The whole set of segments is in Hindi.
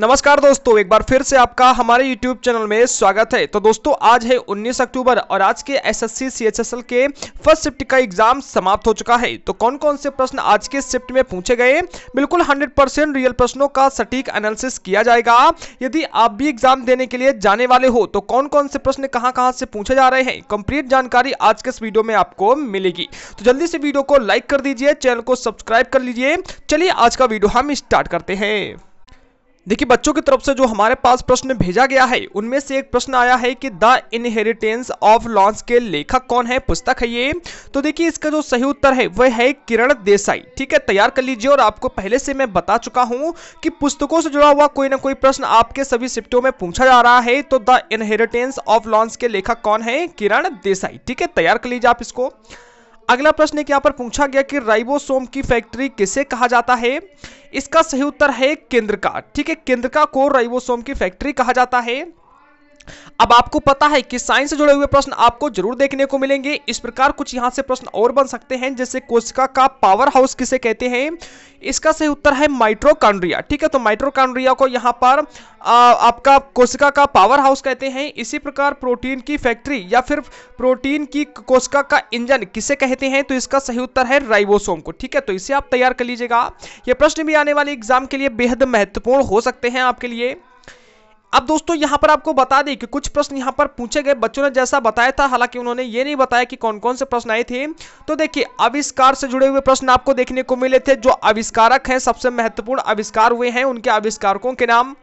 नमस्कार दोस्तों एक बार फिर से आपका हमारे YouTube चैनल में स्वागत है तो दोस्तों आज है 19 अक्टूबर और आज के एसएससी सीएचएसएल के फर्स्ट शिफ्ट का एग्जाम समाप्त हो चुका है तो कौन कौन से प्रश्न आज के शिफ्ट में पूछे गए बिल्कुल 100% रियल प्रश्नों का सटीक एनालिसिस किया जाएगा यदि आप भी एग्जाम देने के लिए जाने वाले हो तो कौन कौन से प्रश्न कहाँ कहाँ से पूछे जा रहे हैं कंप्लीट जानकारी आज के इस वीडियो में आपको मिलेगी तो जल्दी से वीडियो को लाइक कर दीजिए चैनल को सब्सक्राइब कर लीजिए चलिए आज का वीडियो हम स्टार्ट करते हैं देखिए बच्चों की तरफ से जो हमारे पास प्रश्न भेजा गया है उनमें से एक प्रश्न आया है कि द इनहेरिटेंस ऑफ लॉन्स के लेखक कौन है पुस्तक है ये तो देखिए इसका जो सही उत्तर है वह है किरण देसाई ठीक है तैयार कर लीजिए और आपको पहले से मैं बता चुका हूं कि पुस्तकों से जुड़ा हुआ कोई ना कोई प्रश्न आपके सभी शिफ्टों में पूछा जा रहा है तो द इनहेरिटेंस ऑफ लॉन्स के लेखक कौन है किरण देसाई ठीक है तैयार कर लीजिए आप इसको अगला प्रश्न यहाँ पर पूछा गया कि राइबोसोम की फैक्ट्री किसे कहा जाता है इसका सही उत्तर है केंद्र का ठीक है केंद्र का को राइबोसोम की फैक्ट्री कहा जाता है अब आपको पता है कि साइंस से जुड़े हुए प्रश्न आपको जरूर देखने को मिलेंगे इस प्रकार कुछ यहां से प्रश्न और बन सकते हैं जैसे कोशिका का पावर हाउस किसे कहते हैं इसका सही उत्तर है माइट्रोकांड्रिया ठीक है तो माइट्रोकांड्रिया को यहां पर आ, आपका कोशिका का पावर हाउस कहते हैं इसी प्रकार प्रोटीन की फैक्ट्री या फिर प्रोटीन की कोशिका का इंजन किसे कहते हैं तो इसका सही उत्तर है राइबोसोम को ठीक है तो इसे आप तैयार कर लीजिएगा ये प्रश्न भी आने वाले एग्जाम के लिए बेहद महत्वपूर्ण हो सकते हैं आपके लिए अब दोस्तों यहां पर आपको बता दें कि कुछ प्रश्न यहाँ पर पूछे गए बच्चों ने जैसा बताया था हालांकि उन्होंने ये नहीं बताया कि कौन कौन से प्रश्न आए थे तो देखिए आविष्कार से जुड़े हुए प्रश्न आपको देखने को मिले थे जो आविष्कारक हैं सबसे महत्वपूर्ण आविष्कार हुए हैं उनके आविष्कारकों के नाम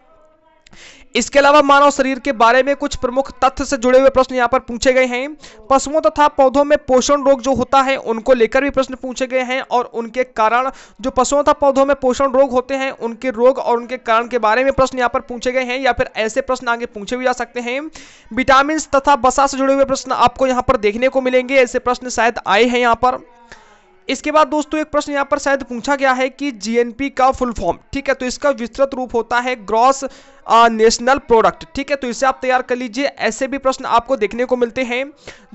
इसके अलावा मानव शरीर के बारे में कुछ प्रमुख तथ्य से जुड़े हुए प्रश्न यहाँ पर पूछे गए हैं पशुओं तथा पौधों में पोषण रोग जो होता है उनको लेकर भी प्रश्न पूछे गए हैं और उनके कारण जो पशुओं तथा पौधों में पोषण रोग होते हैं उनके रोग और उनके कारण के बारे में प्रश्न यहाँ पर पूछे गए हैं या फिर ऐसे प्रश्न आगे पूछे भी जा सकते हैं विटामिन तथा बसा से जुड़े हुए प्रश्न आपको यहाँ पर देखने को मिलेंगे ऐसे प्रश्न शायद आए हैं यहाँ पर इसके बाद दोस्तों एक प्रश्न यहाँ पर शायद पूछा गया है कि जीएनपी का फुल फॉर्म ठीक है तो इसका विस्तृत रूप होता है ग्रॉस नेशनल प्रोडक्ट ठीक है तो इसे आप तैयार कर लीजिए ऐसे भी प्रश्न आपको देखने को मिलते हैं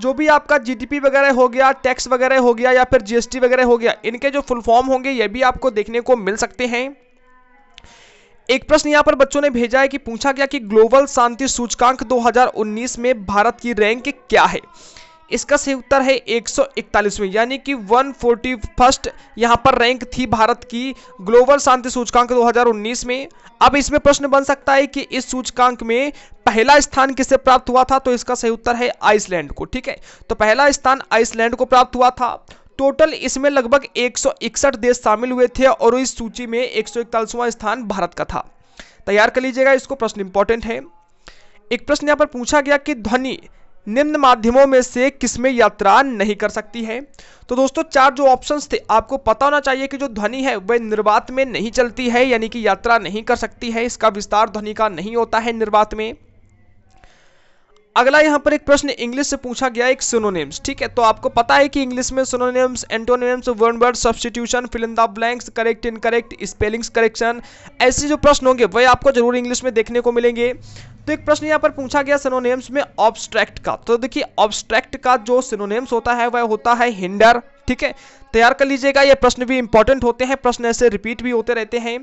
जो भी आपका जीडीपी वगैरह हो गया टैक्स वगैरह हो गया या फिर जीएसटी वगैरह हो गया इनके जो फुल फॉर्म होंगे ये भी आपको देखने को मिल सकते हैं एक प्रश्न यहाँ पर बच्चों ने भेजा है कि पूछा गया कि ग्लोबल शांति सूचकांक दो में भारत की रैंक क्या है इसका सही उत्तर है 141वें यानी कि 141 यहां पर रैंक थी भारत की ग्लोबल शांति सूचकांक 2019 में अब इसमें प्रश्न बन सकता है कि इस सूचकांक में पहला स्थान किसे प्राप्त हुआ था तो इसका सही उत्तर है आइसलैंड को ठीक है तो पहला स्थान आइसलैंड को प्राप्त हुआ था टोटल इसमें लगभग एक देश शामिल हुए थे और इस सूची में एक स्थान भारत का था तैयार कर लीजिएगा इसको प्रश्न इंपॉर्टेंट है एक प्रश्न यहाँ पर पूछा गया कि ध्वनि निम्न माध्यमों में से किसमें यात्रा नहीं कर सकती है तो दोस्तों चार जो ऑप्शंस थे आपको पता होना चाहिए कि जो ध्वनि है वह निर्वात में नहीं चलती है यानी कि यात्रा नहीं कर सकती है इसका विस्तार ध्वनि का नहीं होता है निर्वात में अगला यहां पर एक प्रश्न इंग्लिश से पूछा गया एक सिनोनिम्स ठीक है तो आपको पता है कि इंग्लिश में सिनोनिम्स एंटोनिम्स वर्न word substitution fill in the blanks correct incorrect spellings correction ऐसे जो प्रश्न होंगे वह आपको जरूर इंग्लिश में देखने को मिलेंगे तो एक प्रश्न यहाँ पर पूछा गया सिनोनेम्स में ऑब्स्ट्रैक्ट का तो देखिए ऑब्स्ट्रैक्ट का जो सिनोनेम्स होता है वह होता है हिंडर ठीक है तैयार कर लीजिएगा ये प्रश्न भी इंपॉर्टेंट होते हैं प्रश्न ऐसे रिपीट भी होते रहते हैं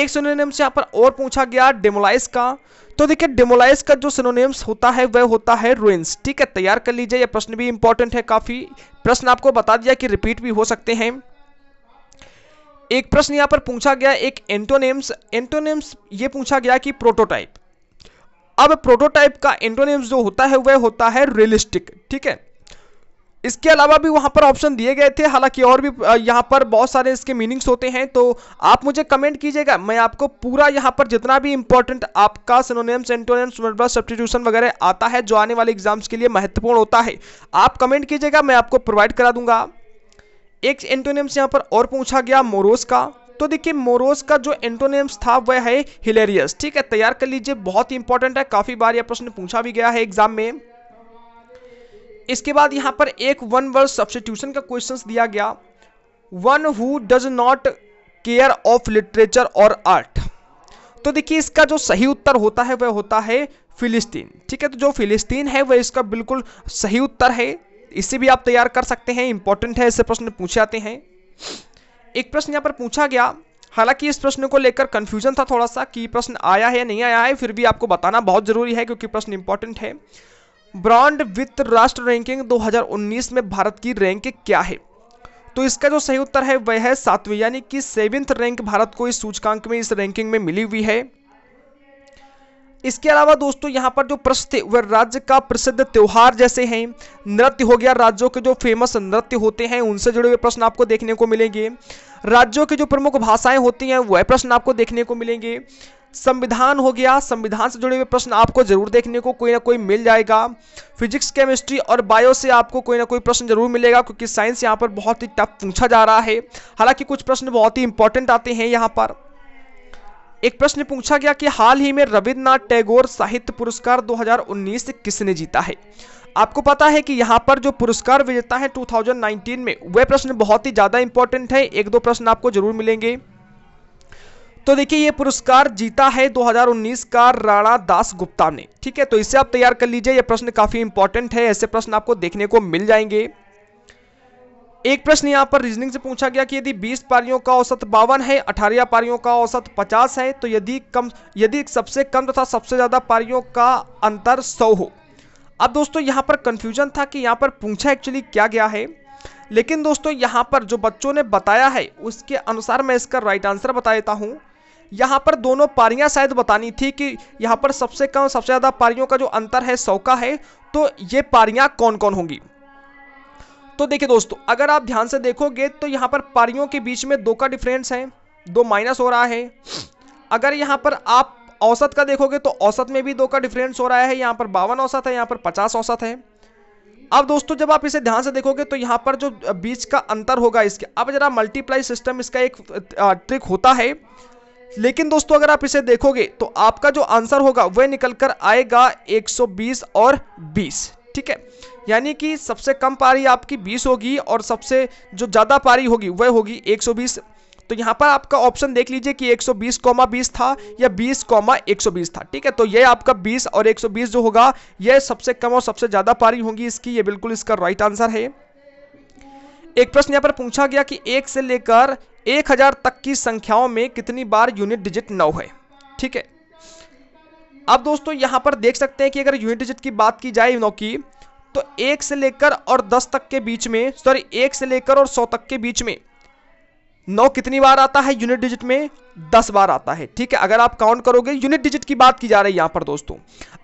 एक सिनोनेम्स यहाँ पर और पूछा गया डेमोलाइज का तो देखिए डेमोलाइज का जो सिनोनेम्स होता है वह होता है रुइंस ठीक है तैयार कर लीजिए यह प्रश्न भी इंपॉर्टेंट है काफ़ी प्रश्न आपको बता दिया कि रिपीट भी हो सकते हैं एक प्रश्न यहाँ पर पूछा गया एक एंटोनेम्स एंटोनेम्स ये पूछा गया कि प्रोटोटाइप अब प्रोटोटाइप का एंटोनिम्स जो होता है वह होता है रियलिस्टिक ठीक है इसके अलावा भी वहां पर ऑप्शन दिए गए थे हालांकि और भी यहां पर बहुत सारे इसके मीनिंग्स होते हैं तो आप मुझे कमेंट कीजिएगा मैं आपको पूरा यहां पर जितना भी इंपॉर्टेंट आपका सिनोनिम्स एंटोनिम्स सब्सटीट्यूशन वगैरह आता है जो आने वाले एग्जाम्स के लिए महत्वपूर्ण होता है आप कमेंट कीजिएगा मैं आपको प्रोवाइड करा दूंगा एक एंटोनिम्स यहाँ पर और पूछा गया मोरोस का तो देखिए मोरोस का जो एंटोनेम्स था वह है हिलेरियस ठीक है तैयार कर लीजिए बहुत ही इंपॉर्टेंट है काफी बार यह प्रश्न पूछा भी गया है एग्जाम में इसके बाद यहां पर एक वन वर्ड सब्सटीट्यूशन का क्वेश्चन दिया गया one who does not care of literature और आर्ट तो देखिए इसका जो सही उत्तर होता है वह होता है फिलिस्तीन ठीक है तो जो फिलिस्तीन है वह इसका बिल्कुल सही उत्तर है इसे भी आप तैयार कर सकते हैं इंपॉर्टेंट है इससे प्रश्न पूछे जाते हैं एक प्रश्न यहाँ पर पूछा गया हालांकि इस प्रश्न को लेकर कन्फ्यूजन था थोड़ा सा कि प्रश्न आया है नहीं आया है फिर भी आपको बताना बहुत ज़रूरी है क्योंकि प्रश्न इंपॉर्टेंट है ब्रॉन्ड वित्त राष्ट्र रैंकिंग 2019 में भारत की रैंक क्या है तो इसका जो सही उत्तर है वह है सातवीं यानी कि सेवेंथ रैंक भारत को इस सूचकांक में इस रैंकिंग में मिली हुई है इसके अलावा दोस्तों यहाँ पर जो प्रश्न थे वह राज्य का प्रसिद्ध त्यौहार जैसे हैं नृत्य हो गया राज्यों के जो फेमस नृत्य होते हैं उनसे जुड़े हुए प्रश्न आपको देखने को मिलेंगे राज्यों की जो प्रमुख भाषाएं होती हैं वह प्रश्न आपको देखने को मिलेंगे संविधान हो गया संविधान से जुड़े हुए प्रश्न आपको जरूर देखने को कोई ना कोई मिल जाएगा फिजिक्स केमिस्ट्री और बायो से आपको कोई ना कोई प्रश्न जरूर मिलेगा क्योंकि साइंस यहाँ पर बहुत ही टफ पूछा जा रहा है हालांकि कुछ प्रश्न बहुत ही इंपॉर्टेंट आते हैं यहाँ पर एक प्रश्न पूछा गया कि हाल ही में रविन्द्रनाथ टैगोर साहित्य पुरस्कार 2019 किसने जीता है आपको पता है कि यहाँ पर जो पुरस्कार विजेता है 2019 में वह प्रश्न बहुत ही ज़्यादा इंपॉर्टेंट है एक दो प्रश्न आपको जरूर मिलेंगे तो देखिए ये पुरस्कार जीता है 2019 का राणा दास गुप्ता ने ठीक है तो इसे आप तैयार कर लीजिए यह प्रश्न काफ़ी इंपॉर्टेंट है ऐसे प्रश्न आपको देखने को मिल जाएंगे एक प्रश्न यहाँ पर रीजनिंग से पूछा गया कि यदि 20 पारियों का औसत बावन है अठारह पारियों का औसत 50 है तो यदि कम यदि सबसे कम तथा सबसे ज़्यादा पारियों का अंतर 100 हो अब दोस्तों यहाँ पर कन्फ्यूजन था कि यहाँ पर पूछा एक्चुअली क्या गया है लेकिन दोस्तों यहाँ पर जो बच्चों ने बताया है उसके अनुसार मैं इसका राइट आंसर बता देता हूँ यहाँ पर दोनों पारियाँ शायद बतानी थी कि यहाँ पर सबसे कम सबसे ज़्यादा पारियों का जो अंतर है सौ का है तो ये पारियाँ कौन कौन होंगी तो देखिए दोस्तों अगर आप ध्यान से देखोगे तो यहाँ पर पारियों के बीच में दो का डिफरेंस है दो माइनस हो रहा है अगर यहाँ पर आप औसत का देखोगे तो औसत में भी दो का डिफरेंस हो रहा है यहाँ पर बावन औसत है यहाँ पर पचास औसत है अब दोस्तों जब आप इसे ध्यान से देखोगे तो यहाँ पर जो बीच का अंतर होगा इसके अब जरा मल्टीप्लाई सिस्टम इसका एक ट्रिक होता है लेकिन दोस्तों अगर आप इसे देखोगे तो आपका जो आंसर होगा वह निकल कर आएगा 120 और 20 ठीक है यानी कि सबसे कम पारी आपकी बीस होगी और सबसे जो ज़्यादा पारी होगी वह होगी एक तो यहाँ पर आपका ऑप्शन देख लीजिए कि 120 कॉमा था या 20 कॉमा था ठीक है तो ये आपका 20 और 120 जो होगा ये सबसे कम और सबसे ज़्यादा पारी होंगी इसकी ये बिल्कुल इसका राइट आंसर है एक प्रश्न यहाँ पर पूछा गया कि एक से लेकर एक हजार तक की संख्याओं में कितनी बार यूनिट डिजिट नौ है ठीक है अब दोस्तों यहाँ पर देख सकते हैं कि अगर यूनिट डिजिट की बात की जाए नौ की तो एक से लेकर और दस तक के बीच में सॉरी एक से लेकर और सौ तक के बीच में नौ कितनी बार आता है यूनिट डिजिट में दस बार आता है ठीक है अगर आप काउंट करोगे यूनिट डिजिट की बात की जा रही है यहां पर दोस्तों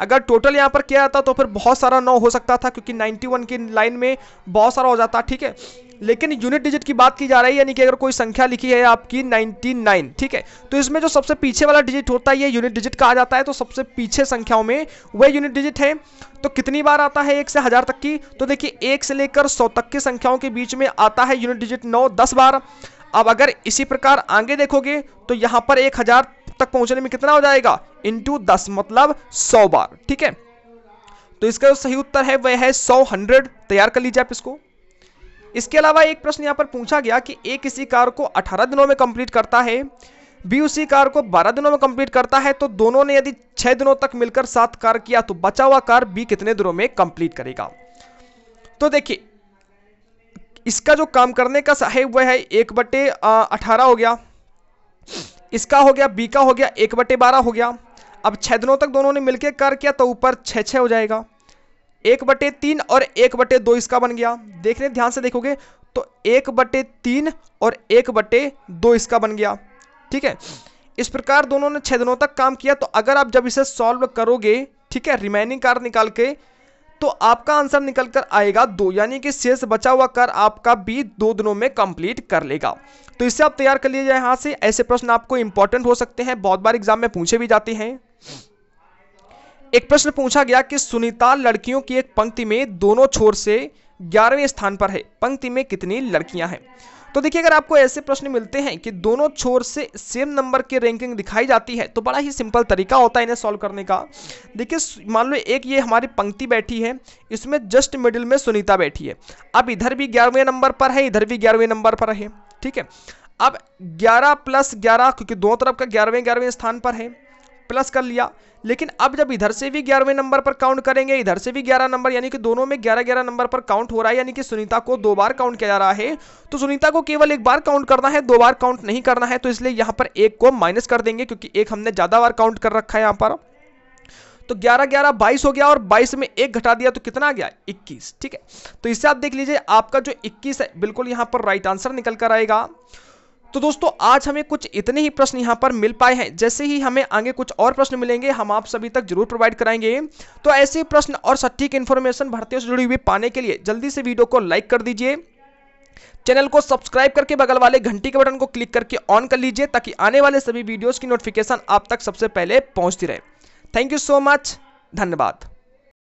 अगर टोटल यहां पर किया जाता तो फिर बहुत सारा नौ हो सकता था क्योंकि नाइनटी वन की लाइन में बहुत सारा हो जाता ठीक है लेकिन यूनिट डिजिट की बात की जा रही है यानी कि अगर कोई संख्या लिखी है आपकी 99 ठीक है तो इसमें जो सबसे पीछे वाला डिजिट होता है ये यूनिट डिजिट कहा जाता है तो सबसे पीछे संख्याओं में वह यूनिट डिजिट है तो कितनी बार आता है एक से हजार तक की तो देखिए एक से लेकर सौ तक की संख्याओं के बीच में आता है यूनिट डिजिट नौ दस बार अब अगर इसी प्रकार आगे देखोगे तो यहां पर एक हजार तक पहुंचने में कितना हो जाएगा इंटू दस मतलब सौ बार ठीक है तो इसका जो सही उत्तर है वह है सौ हंड्रेड तैयार कर लीजिए आप इसको इसके अलावा एक प्रश्न यहाँ पर पूछा गया कि ए किसी कार को 18 दिनों में कंप्लीट करता है बी उसी कार को 12 दिनों में कंप्लीट करता है तो दोनों ने यदि 6 दिनों तक मिलकर सात कार किया तो बचा हुआ कार बी कितने दिनों में कंप्लीट करेगा तो देखिए इसका जो काम करने का है वह है एक बटे अठारह हो गया इसका हो गया बी का हो गया एक बटे बारह हो गया अब छह दिनों तक दोनों ने मिलकर कार किया तो ऊपर छ छ हो जाएगा एक बटे तीन और एक बटे दो इसका बन गया देख रहे ध्यान से देखोगे तो एक बटे तीन और एक बटे दो इसका बन गया ठीक है इस प्रकार दोनों ने छह दिनों तक काम किया तो अगर आप जब इसे सॉल्व करोगे ठीक है रिमेनिंग कार निकाल के तो आपका आंसर निकल कर आएगा दो यानी कि शेष बचा हुआ कर आपका बी दो दिनों में कंप्लीट कर लेगा तो इससे आप तैयार कर लीजिए यहां से ऐसे प्रश्न आपको इंपॉर्टेंट हो सकते हैं बहुत बार एग्जाम में पूछे भी जाते हैं एक प्रश्न पूछा गया कि सुनीता लड़कियों की एक पंक्ति में दोनों छोर से ग्यारहवें स्थान पर है पंक्ति में कितनी लड़कियां हैं तो देखिए अगर आपको ऐसे प्रश्न मिलते हैं कि दोनों छोर से सेम नंबर की रैंकिंग दिखाई जाती है तो बड़ा ही सिंपल तरीका होता है इन्हें सॉल्व करने का देखिए मान लो एक ये हमारी पंक्ति बैठी है इसमें जस्ट मिडिल में सुनीता बैठी है अब इधर भी ग्यारहवें नंबर पर है इधर भी ग्यारहवें नंबर पर है ठीक है अब ग्यारह प्लस ग्यारह क्योंकि दोनों तरफ का ग्यारहवें ग्यारहवें स्थान पर है प्लस कर लिया लेकिन अब जब इधर से भी ग्यारहवें नंबर पर काउंट करेंगे इधर से भी ग्यारह नंबर यानी कि दोनों में ग्यारह ग्यारह नंबर पर काउंट हो रहा है यानी कि सुनीता को दो बार काउंट किया जा रहा है तो सुनीता को केवल एक बार काउंट करना है दो बार काउंट नहीं करना है तो इसलिए यहाँ पर एक को माइनस कर देंगे क्योंकि एक हमने ज़्यादा बार काउंट कर रखा है यहाँ पर तो 11 11 22 हो गया और 22 में एक घटा दिया तो कितना आ गया 21 ठीक है तो इससे आप देख लीजिए आपका जो 21 है बिल्कुल यहां पर राइट आंसर निकल कर आएगा तो दोस्तों आज हमें कुछ इतने ही प्रश्न यहां पर मिल पाए हैं जैसे ही हमें आगे कुछ और प्रश्न मिलेंगे हम आप सभी तक जरूर प्रोवाइड कराएंगे तो ऐसे प्रश्न और सटीक इन्फॉर्मेशन भर्तियों से जुड़ी हुई पाने के लिए जल्दी से वीडियो को लाइक कर दीजिए चैनल को सब्सक्राइब करके बगल वाले घंटी के बटन को क्लिक करके ऑन कर लीजिए ताकि आने वाले सभी वीडियोस की नोटिफिकेशन आप तक सबसे पहले पहुंचती रहे थैंक यू सो मच धन्यवाद